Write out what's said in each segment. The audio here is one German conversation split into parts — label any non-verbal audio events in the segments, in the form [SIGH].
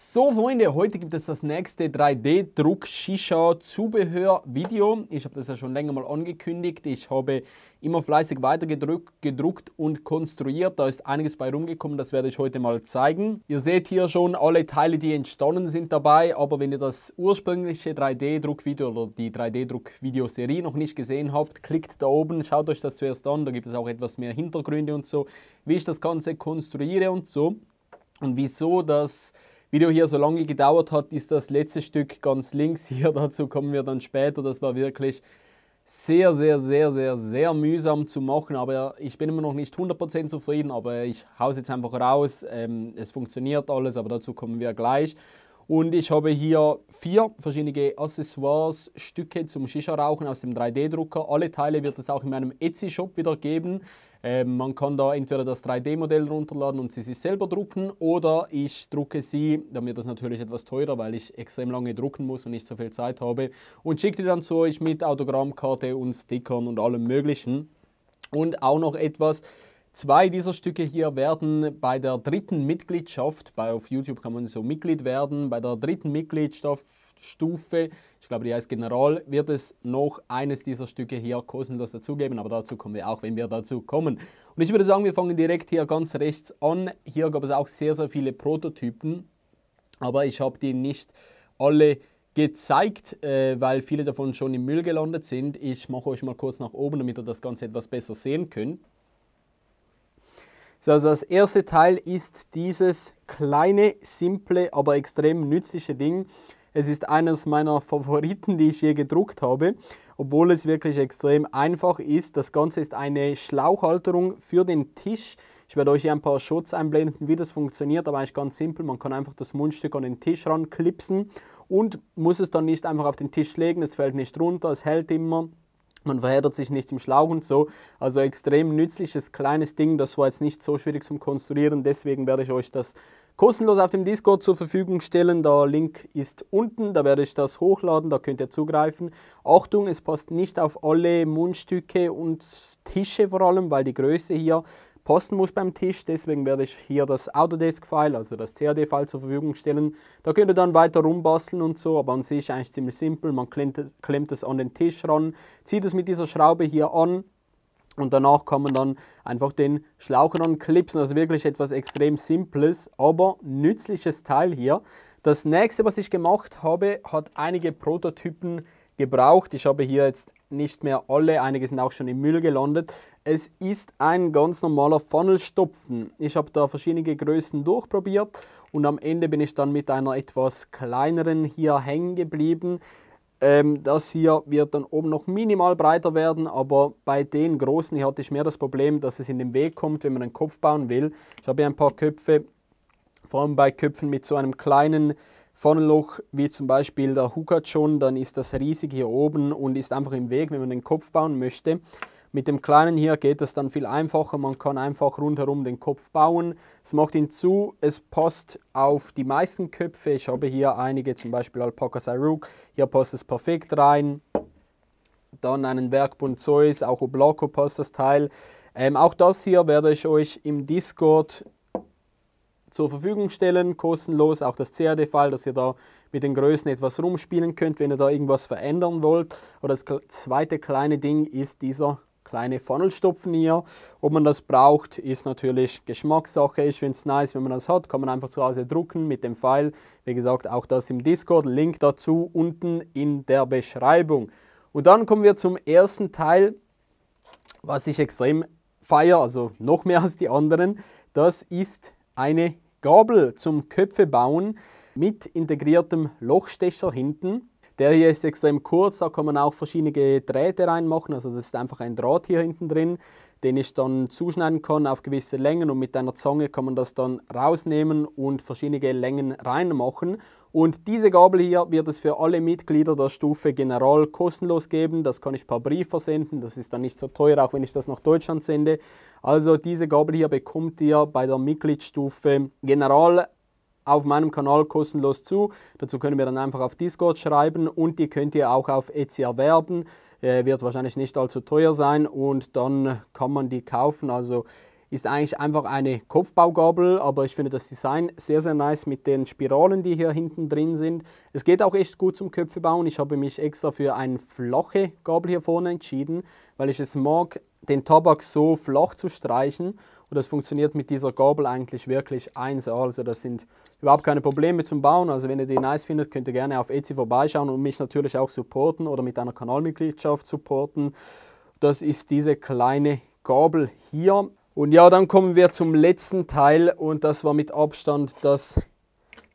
So Freunde, heute gibt es das nächste 3D-Druck Shisha Zubehör Video. Ich habe das ja schon länger mal angekündigt. Ich habe immer fleißig weiter gedruckt und konstruiert. Da ist einiges bei rumgekommen, das werde ich heute mal zeigen. Ihr seht hier schon alle Teile, die entstanden sind dabei. Aber wenn ihr das ursprüngliche 3 d druck video oder die 3 d druck video serie noch nicht gesehen habt, klickt da oben, schaut euch das zuerst an. Da gibt es auch etwas mehr Hintergründe und so, wie ich das Ganze konstruiere und so. Und wieso das Video hier so lange gedauert hat, ist das letzte Stück ganz links hier. [LAUGHS] Dazu kommen wir dann später. Das war wirklich sehr, sehr, sehr, sehr, sehr mühsam zu machen. Aber ich bin immer noch nicht 100% zufrieden, aber ich haue jetzt einfach raus. Ähm, es funktioniert alles, aber dazu kommen wir gleich. Und ich habe hier vier verschiedene Accessoires, Stücke zum Shisha-Rauchen aus dem 3D-Drucker. Alle Teile wird es auch in meinem Etsy-Shop wieder geben. Ähm, man kann da entweder das 3D-Modell runterladen und sie sich selber drucken oder ich drucke sie, dann wird das natürlich etwas teurer, weil ich extrem lange drucken muss und nicht so viel Zeit habe und schicke die dann zu euch mit Autogrammkarte und Stickern und allem möglichen. Und auch noch etwas, Zwei dieser Stücke hier werden bei der dritten Mitgliedschaft, bei, auf YouTube kann man so Mitglied werden, bei der dritten Mitgliedschaftsstufe, ich glaube die heißt General, wird es noch eines dieser Stücke hier kostenlos dazugeben, aber dazu kommen wir auch, wenn wir dazu kommen. Und ich würde sagen, wir fangen direkt hier ganz rechts an. Hier gab es auch sehr, sehr viele Prototypen, aber ich habe die nicht alle gezeigt, äh, weil viele davon schon im Müll gelandet sind. Ich mache euch mal kurz nach oben, damit ihr das Ganze etwas besser sehen könnt. So, also das erste Teil ist dieses kleine, simple, aber extrem nützliche Ding. Es ist eines meiner Favoriten, die ich je gedruckt habe, obwohl es wirklich extrem einfach ist. Das Ganze ist eine Schlauchhalterung für den Tisch. Ich werde euch hier ein paar Shots einblenden, wie das funktioniert, aber eigentlich ganz simpel. Man kann einfach das Mundstück an den Tisch ranklipsen und muss es dann nicht einfach auf den Tisch legen. Es fällt nicht runter, es hält immer man verheddert sich nicht im Schlauch und so. Also extrem nützliches kleines Ding, das war jetzt nicht so schwierig zum Konstruieren, deswegen werde ich euch das kostenlos auf dem Discord zur Verfügung stellen. Der Link ist unten, da werde ich das hochladen, da könnt ihr zugreifen. Achtung, es passt nicht auf alle Mundstücke und Tische vor allem, weil die Größe hier posten muss beim Tisch. Deswegen werde ich hier das Autodesk-File, also das CAD-File zur Verfügung stellen. Da könnt ihr dann weiter rumbasteln und so, aber an sich eigentlich ziemlich simpel. Man klemmt, es an den Tisch ran, zieht es mit dieser Schraube hier an, und danach kann man dann einfach den Schlauch klipsen. Also wirklich etwas extrem Simples, aber nützliches Teil hier. Das nächste, was ich gemacht habe, hat einige Prototypen gebraucht. Ich habe hier jetzt nicht mehr alle, einige sind auch schon im Müll gelandet. Es ist ein ganz normaler Funnelstopfen. Ich habe da verschiedene Größen durchprobiert und am Ende bin ich dann mit einer etwas kleineren hier hängen geblieben. Ähm, das hier wird dann oben noch minimal breiter werden, aber bei den großen hier hatte ich mehr das Problem, dass es in den Weg kommt, wenn man einen Kopf bauen will. Ich habe hier ein paar Köpfe, vor allem bei Köpfen mit so einem kleinen vorne Loch, wie zum Beispiel der Hook schon, dann ist das riesig hier oben und ist einfach im Weg, wenn man den Kopf bauen möchte. Mit dem kleinen hier geht das dann viel einfacher, man kann einfach rundherum den Kopf bauen. Es macht ihn zu, es passt auf die meisten Köpfe. Ich habe hier einige, zum Beispiel Alpaca Sairuk, hier passt es perfekt rein. Dann einen Werkbund Zeus, auch Oblaco passt das Teil. Ähm, auch das hier werde ich euch im Discord zur Verfügung stellen, kostenlos, auch das CAD-File, dass ihr da mit den Größen etwas rumspielen könnt, wenn ihr da irgendwas verändern wollt. Oder das zweite kleine Ding ist dieser kleine Funnelstopfen hier. Ob man das braucht, ist natürlich Geschmackssache. Ich finde es nice, wenn man das hat, kann man einfach zu Hause drucken mit dem File. Wie gesagt, auch das im Discord, Link dazu unten in der Beschreibung. Und dann kommen wir zum ersten Teil, was ich extrem feiere, also noch mehr als die anderen. Das ist eine Gabel zum Köpfe bauen mit integriertem Lochstecher hinten. Der hier ist extrem kurz, da kann man auch verschiedene Drähte reinmachen, also das ist einfach ein Draht hier hinten drin den ich dann zuschneiden kann auf gewisse Längen und mit einer Zange kann man das dann rausnehmen und verschiedene Längen reinmachen. Und diese Gabel hier wird es für alle Mitglieder der Stufe General kostenlos geben. Das kann ich per Brief versenden, das ist dann nicht so teuer, auch wenn ich das nach Deutschland sende. Also diese Gabel hier bekommt ihr bei der Mitgliedsstufe General auf meinem Kanal kostenlos zu. Dazu können wir dann einfach auf Discord schreiben und die könnt ihr auch auf Etsy erwerben. Äh, wird wahrscheinlich nicht allzu teuer sein und dann kann man die kaufen. Also ist eigentlich einfach eine Kopfbaugabel, aber ich finde das Design sehr, sehr nice mit den Spiralen, die hier hinten drin sind. Es geht auch echt gut zum Köpfe bauen. Ich habe mich extra für eine flache Gabel hier vorne entschieden, weil ich es mag, den Tabak so flach zu streichen und das funktioniert mit dieser Gabel eigentlich wirklich 1 Also das sind überhaupt keine Probleme zum Bauen. Also wenn ihr die nice findet, könnt ihr gerne auf Etsy vorbeischauen und mich natürlich auch supporten oder mit einer Kanalmitgliedschaft supporten. Das ist diese kleine Gabel hier. Und ja, dann kommen wir zum letzten Teil und das war mit Abstand das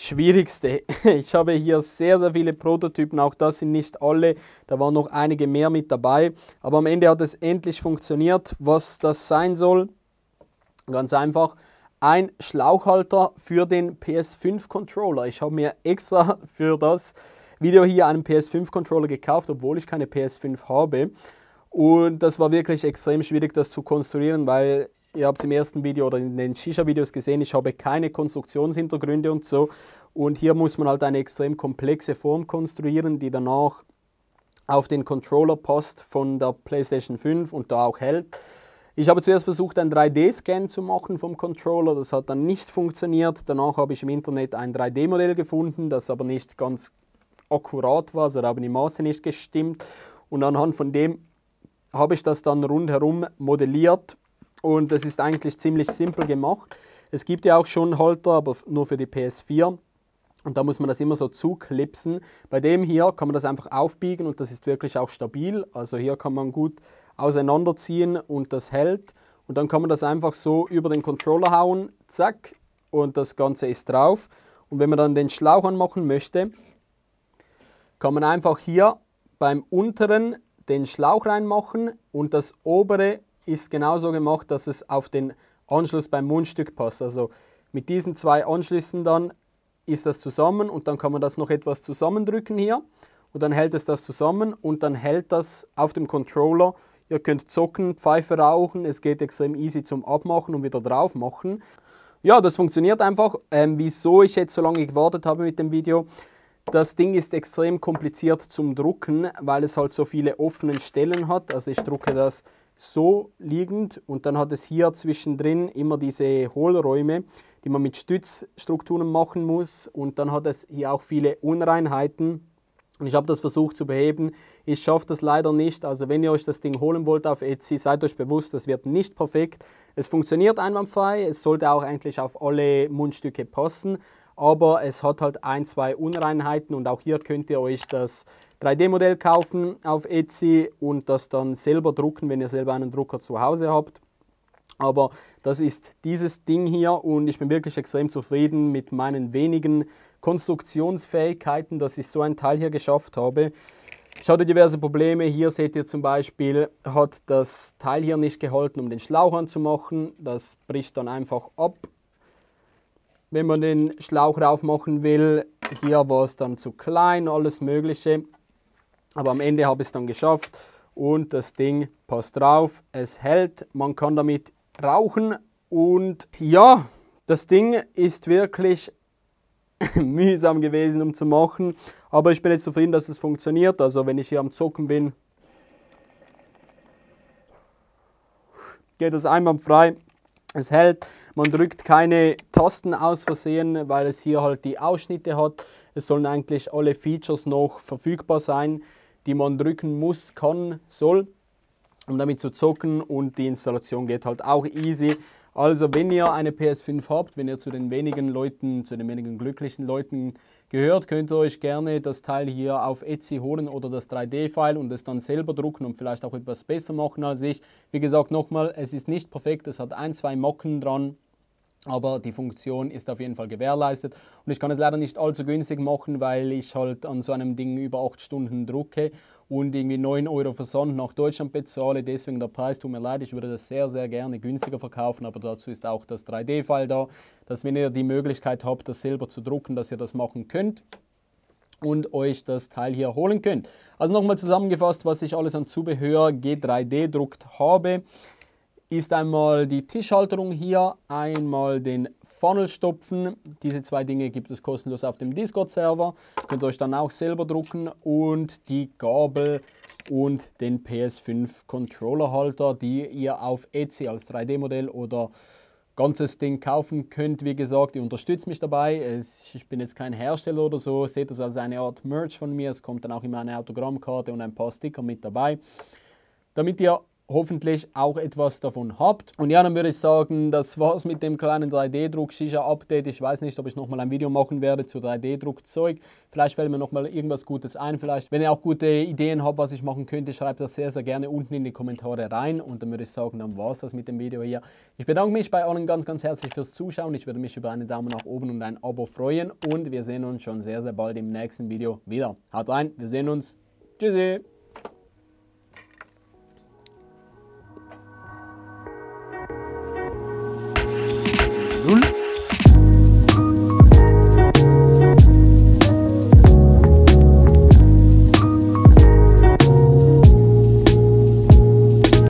Schwierigste. [LAUGHS] Ich habe hier sehr, sehr viele Prototypen, auch das sind nicht alle, da waren noch einige mehr mit dabei. Aber am Ende hat es endlich funktioniert. Was das sein soll, ganz einfach, ein Schlauchhalter für den PS5 Controller. Ich habe mir extra [LAUGHS] für das Video hier einen PS5 Controller gekauft, obwohl ich keine PS5 habe. Und das war wirklich extrem schwierig, das zu konstruieren, weil ihr habt es im ersten Video oder in den Shisha-Videos gesehen, ich habe keine Konstruktionshintergründe und so. Und hier muss man halt eine extrem komplexe Form konstruieren, die danach auf den Controller passt von der PlayStation 5 und da auch hält. Ich habe zuerst versucht, einen 3D-Scan zu machen vom Controller, das hat dann nicht funktioniert. Danach habe ich im Internet ein 3D-Modell gefunden, das aber nicht ganz akkurat war, also da haben die Maße nicht gestimmt. Und anhand von dem habe ich das dann rundherum modelliert und das ist eigentlich ziemlich simpel gemacht. Es gibt ja auch schon Halter, aber nur für die PS4. Und da muss man das immer so zuklipsen. Bei dem hier kann man das einfach aufbiegen und das ist wirklich auch stabil. Also hier kann man gut auseinanderziehen und das hält. Und dann kann man das einfach so über den Controller hauen, zack, und das Ganze ist drauf. Und wenn man dann den Schlauch anmachen möchte, kann man einfach hier beim unteren den Schlauch reinmachen und das obere ist genauso gemacht, dass es auf den Anschluss beim Mundstück passt. Also mit diesen zwei Anschlüssen dann ist das zusammen und dann kann man das noch etwas zusammendrücken hier und dann hält es das zusammen und dann hält das auf dem Controller. Ihr könnt zocken, Pfeife rauchen, es geht extrem easy zum Abmachen und wieder drauf machen. Ja, das funktioniert einfach. Ähm, wieso ich jetzt so lange gewartet habe mit dem Video, das Ding ist extrem kompliziert zum Drucken, weil es halt so viele offene Stellen hat. Also ich drucke das so liegend und dann hat es hier zwischendrin immer diese Hohlräume, die man mit Stützstrukturen machen muss und dann hat es hier auch viele Unreinheiten. Und ich habe das versucht zu beheben. Ich schaffe das leider nicht. Also wenn ihr euch das Ding holen wollt auf Etsy, seid euch bewusst, das wird nicht perfekt. Es funktioniert einwandfrei. Es sollte auch eigentlich auf alle Mundstücke passen aber es hat halt ein, zwei Unreinheiten und auch hier könnt ihr euch das 3D-Modell kaufen auf Etsy und das dann selber drucken, wenn ihr selber einen Drucker zu Hause habt. Aber das ist dieses Ding hier und ich bin wirklich extrem zufrieden mit meinen wenigen Konstruktionsfähigkeiten, dass ich so ein Teil hier geschafft habe. Ich hatte diverse Probleme. Hier seht ihr zum Beispiel, hat das Teil hier nicht gehalten, um den Schlauch anzumachen. Das bricht dann einfach ab wenn man den Schlauch raufmachen will, hier war es dann zu klein, alles mögliche. Aber am Ende habe ich es dann geschafft und das Ding passt drauf. Es hält, man kann damit rauchen und ja, das Ding ist wirklich [LAUGHS] mühsam gewesen, um zu machen. Aber ich bin jetzt zufrieden, dass es funktioniert. Also wenn ich hier am Zocken bin, geht das einwandfrei. Es hält, man drückt keine Tasten aus Versehen, weil es hier halt die Ausschnitte hat. Es sollen eigentlich alle Features noch verfügbar sein, die man drücken muss, kann, soll um damit zu zocken und die Installation geht halt auch easy. Also wenn ihr eine PS5 habt, wenn ihr zu den wenigen Leuten, zu den wenigen glücklichen Leuten gehört, könnt ihr euch gerne das Teil hier auf Etsy holen oder das 3D-File und es dann selber drucken und vielleicht auch etwas besser machen als ich. Wie gesagt, nochmal, es ist nicht perfekt, es hat ein, zwei Mocken dran, aber die Funktion ist auf jeden Fall gewährleistet und ich kann es leider nicht allzu günstig machen, weil ich halt an so einem Ding über 8 Stunden drucke und irgendwie 9 Euro Versand nach Deutschland bezahle. Deswegen der Preis, tut mir leid, ich würde das sehr, sehr gerne günstiger verkaufen, aber dazu ist auch das 3D-File da, dass wenn ihr die Möglichkeit habt, das selber zu drucken, dass ihr das machen könnt und euch das Teil hier holen könnt. Also nochmal zusammengefasst, was ich alles an Zubehör G3D druckt habe ist einmal die Tischhalterung hier, einmal den Funnelstopfen. Diese zwei Dinge gibt es kostenlos auf dem Discord-Server. Könnt ihr euch dann auch selber drucken und die Gabel und den PS5 Controllerhalter, die ihr auf Etsy als 3D-Modell oder ganzes Ding kaufen könnt. Wie gesagt, ihr unterstützt mich dabei. Ich bin jetzt kein Hersteller oder so. Seht das als eine Art Merch von mir. Es kommt dann auch immer eine Autogrammkarte und ein paar Sticker mit dabei. Damit ihr hoffentlich auch etwas davon habt. Und ja, dann würde ich sagen, das [LAUGHS] war's mit dem kleinen 3D-Druck Shisha Update. Ich weiß nicht, ob ich nochmal ein Video machen werde zu 3D-Druckzeug. Vielleicht fällt mir nochmal irgendwas Gutes ein. Vielleicht, wenn ihr auch gute Ideen habt, was ich machen könnte, schreibt das sehr, sehr gerne unten in die Kommentare rein. Und dann würde ich sagen, dann war's das mit dem Video hier. Ich bedanke mich bei allen ganz, ganz herzlich fürs Zuschauen. Ich würde mich über einen Daumen nach oben und ein Abo freuen. Und wir sehen uns schon sehr, sehr bald im nächsten Video wieder. Haut rein, wir sehen uns. Tschüssi.